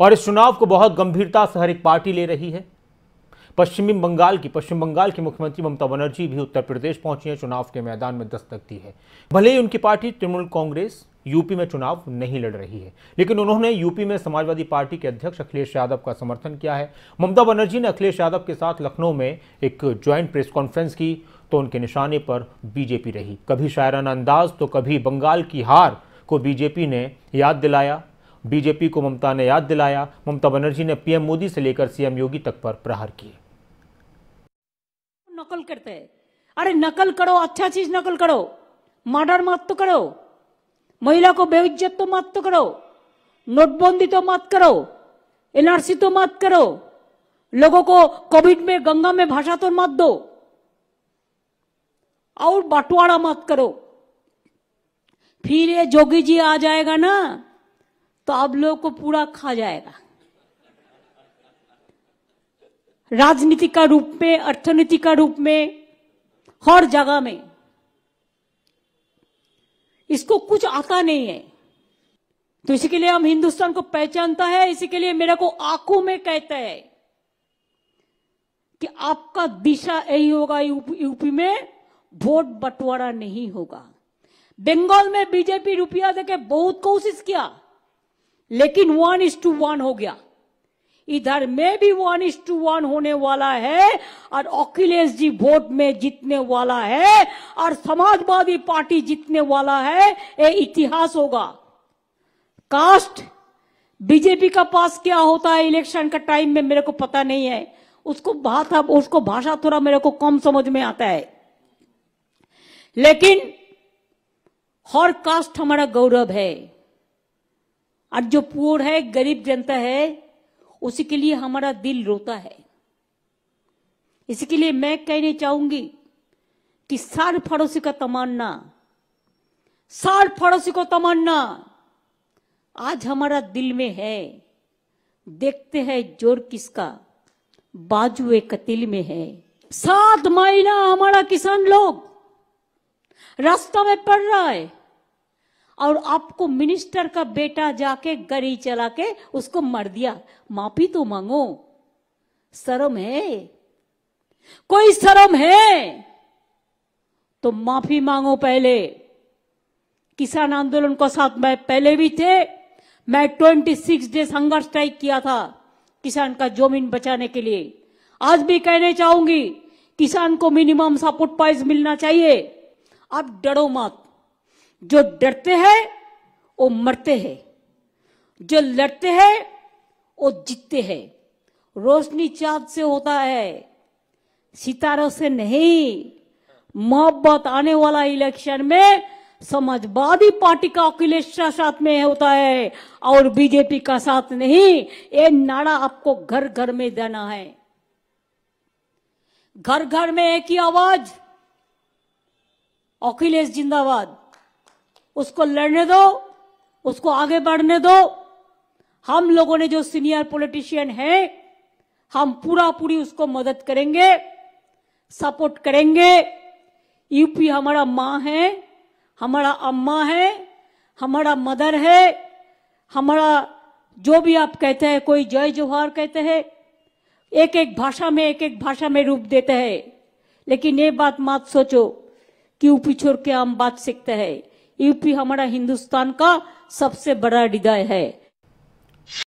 और इस चुनाव को बहुत गंभीरता से हर एक पार्टी ले रही है पश्चिमी बंगाल की पश्चिम बंगाल की मुख्यमंत्री ममता बनर्जी भी उत्तर प्रदेश पहुंची हैं चुनाव के मैदान में दस्तक दी है भले ही उनकी पार्टी तृणमूल कांग्रेस यूपी में चुनाव नहीं लड़ रही है लेकिन उन्होंने यूपी में समाजवादी पार्टी के अध्यक्ष अखिलेश यादव का समर्थन किया है ममता बनर्जी ने अखिलेश यादव के साथ लखनऊ में एक ज्वाइंट प्रेस कॉन्फ्रेंस की तो उनके निशाने पर बीजेपी रही कभी शायराना अंदाज तो कभी बंगाल की हार को बीजेपी ने याद दिलाया बीजेपी को ममता ने याद दिलाया ममता बनर्जी ने पीएम मोदी से लेकर सीएम योगी तक पर प्रहार किए नकल करते हैं अरे नकल करो अच्छा चीज नकल करो मर्डर मत तो करो महिला को बेइज्जत तो मत तो करो नोटबंदी तो मत करो एनआरसी तो मत करो लोगों को कोविड में गंगा में भाषा तो मत दो और बंटवारा मत करो फिर ये जोगी जी आ जाएगा ना तो आप लोग को पूरा खा जाएगा राजनीति का रूप में अर्थनीति का रूप में हर जगह में इसको कुछ आता नहीं है तो इसी के लिए हम हिंदुस्तान को पहचानता है इसी के लिए मेरे को आंखों में कहता है कि आपका दिशा यही होगा यूपी में वोट बंटवारा नहीं होगा बंगाल में बीजेपी रुपया देके बहुत कोशिश किया लेकिन वन इज टू वन हो गया इधर में भी वन इज टू वन होने वाला है और अखिलेश जी वोट में जीतने वाला है और समाजवादी पार्टी जीतने वाला है ये इतिहास होगा कास्ट बीजेपी का पास क्या होता है इलेक्शन का टाइम में मेरे को पता नहीं है उसको भाषा उसको भाषा थोड़ा मेरे को कम समझ में आता है लेकिन हर कास्ट हमारा गौरव है और जो पुअर है गरीब जनता है उसी के लिए हमारा दिल रोता है इसी के लिए मैं कहने चाहूंगी कि सार पड़ोसी का तमन्ना सार पड़ोसी को तमन्ना आज हमारा दिल में है देखते हैं जोर किसका बाजू कतिल में है सात महीना हमारा किसान लोग रास्ता में पड़ रहा है और आपको मिनिस्टर का बेटा जाके गरी चला के उसको मर दिया माफी तो मांगो शर्म है कोई शर्म है तो माफी मांगो पहले किसान आंदोलन को साथ मैं पहले भी थे मैं 26 डे संघर्ष स्ट्राइक किया था किसान का जमीन बचाने के लिए आज भी कहने चाहूंगी किसान को मिनिमम सपोर्ट प्राइस मिलना चाहिए आप डरो मत जो डरते हैं वो मरते हैं जो लड़ते हैं वो जीतते हैं रोशनी चांद से होता है सितारों से नहीं मोहब्बत आने वाला इलेक्शन में समाजवादी पार्टी का अखिलेश साथ में होता है और बीजेपी का साथ नहीं ये नारा आपको घर घर में देना है घर घर में एक ही आवाज अखिलेश जिंदाबाद उसको लड़ने दो उसको आगे बढ़ने दो हम लोगों ने जो सीनियर पॉलिटिशियन है हम पूरा पूरी उसको मदद करेंगे सपोर्ट करेंगे यूपी हमारा माँ है हमारा अम्मा है हमारा मदर है हमारा जो भी आप कहते हैं कोई जय जवाहर कहते हैं एक एक भाषा में एक एक भाषा में रूप देते हैं लेकिन ये बात मत सोचो कि यूपी छोड़ के हम बात सीखते हैं यूपी हमारा हिंदुस्तान का सबसे बड़ा हृदय है